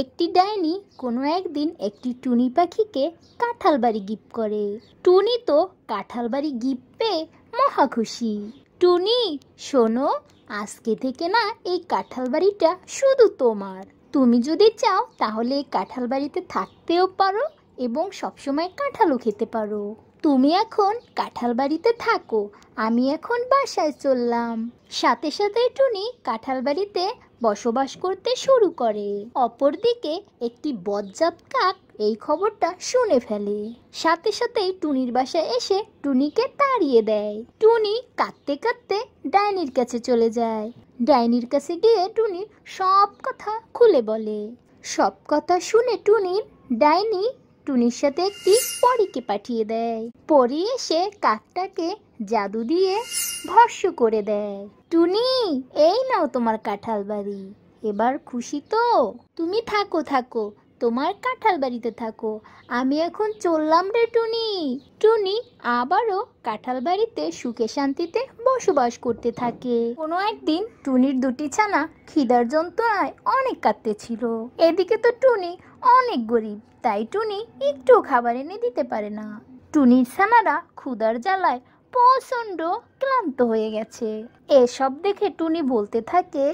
একটি ডাইনি কোনো একদিন একটি টুনি পাখিকে কাঁঠালবাড়ি গিফট করে টুনি তো কাঁঠালবাড়ি গিফট পেয়ে মহা খুশি টুনি শোনো আজকে থেকে না এই কাঁঠালবাড়িটা শুধু তোমার তুমি যদি চাও তাহলে এই কাঁঠাল বাড়িতে থাকতেও পারো এবং সবসময় কাঁঠালও খেতে পারো তুমি এখন কাঁঠাল বাড়িতে থাকো আমি এখন বাসায় চললাম সাথে সাথে টুনি কাঁঠাল বাড়িতে বসবাস করতে শুরু করে অপরদিকে একটি বজ্জাত কাক এই খবরটা শুনে ফেলে সাথে সাথেই টুনির বাসায় এসে টুনিকে তাড়িয়ে দেয় টুনি কাঁদতে কাঁদতে ডাইনির কাছে চলে যায় ডাইনির কাছে গিয়ে টুনি সব কথা খুলে বলে সব কথা শুনে টুনির ডাইনি টুনির সাথে একটি পরীকে পাঠিয়ে দেয় পরী এসে কাকটাকে জাদু দিয়ে ভস্য করে দেয় টুনি এই নাও তোমার কাঁঠাল বাড়ি এবার খুশি তো তুমি থাকো থাকো তোমার কাঁঠাল বাড়িতে থাকো আমি এখন চললাম রে টুনি টুনি আবারও কাঁঠাল বাড়িতে সুখে শান্তিতে বসবাস করতে থাকে কোনো একদিন টুনির দুটি ছানা খিদার যন্ত্রণায় অনেক কাঁদতে ছিল এদিকে তো টুনি অনেক গরিব তাই টুনি একটু খাবার এনে দিতে পারে না টুনির ছানারা ক্ষুদার জ্বালায় প্রচণ্ড ক্লান্ত হয়ে গেছে এসব দেখে টুনি বলতে থাকে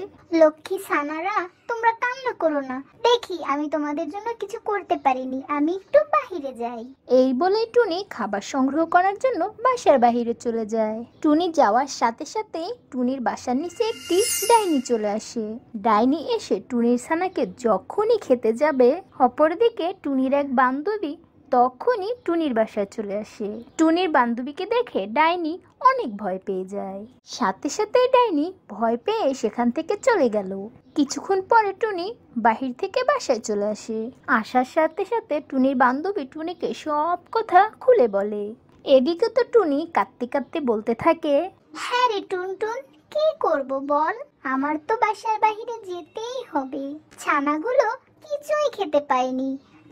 লক্ষ্মী সানারা তোমরা কান্না করো না দেখি আমি তোমাদের জন্য কিছু করতে পারিনি আমি একটু বাহিরে যাই এই বলে টুনি খাবার সংগ্রহ করার জন্য বাসার বাহিরে চলে যায় টুনি যাওয়ার সাথে সাথে টুনির বাসার নিচে একটি ডাইনি চলে আসে ডাইনি এসে টুনির সানাকে যখনই খেতে যাবে অপরদিকে টুনির এক বান্ধবী তখনই টুনির বাসায় চলে আসে টুনির বান্ধবীকে দেখে ডাইনি অনেক ভয় পেয়ে যায় সাথে সাথে ডাইনি ভয় পেয়ে সেখান থেকে চলে গেল কিছুক্ষণ পরে টুনি বাহির থেকে বাসায় চলে আসে আসার সাথে সাথে টুনির বান্ধবী টুনিকে সব কথা খুলে বলে এদিকে তো টুনি কাঁদতে কাঁদতে বলতে থাকে হ্যাঁ রে টুনটুন কি করব বল আমার তো বাসার বাহিরে যেতেই হবে ছানাগুলো কিছুই খেতে পায়নি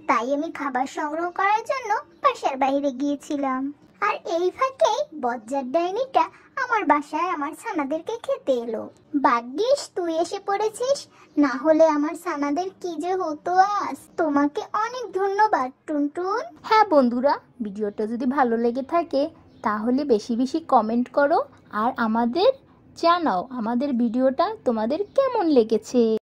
তাই আমি খাবার সংগ্রহ করার জন্য বাসার বাইরে গিয়েছিলাম আর এই ফাঁকেই বজ্জার ডাইনিটা আমার বাসায় আমার ছানাদেরকে খেতে এলো বাগ্যিস তুই এসে পড়েছিস না হলে আমার ছানাদের কি যে হতো আজ তোমাকে অনেক ধন্যবাদ টুনটুন হ্যাঁ বন্ধুরা ভিডিওটা যদি ভালো লেগে থাকে তাহলে বেশি বেশি কমেন্ট করো আর আমাদের জানাও আমাদের ভিডিওটা তোমাদের কেমন লেগেছে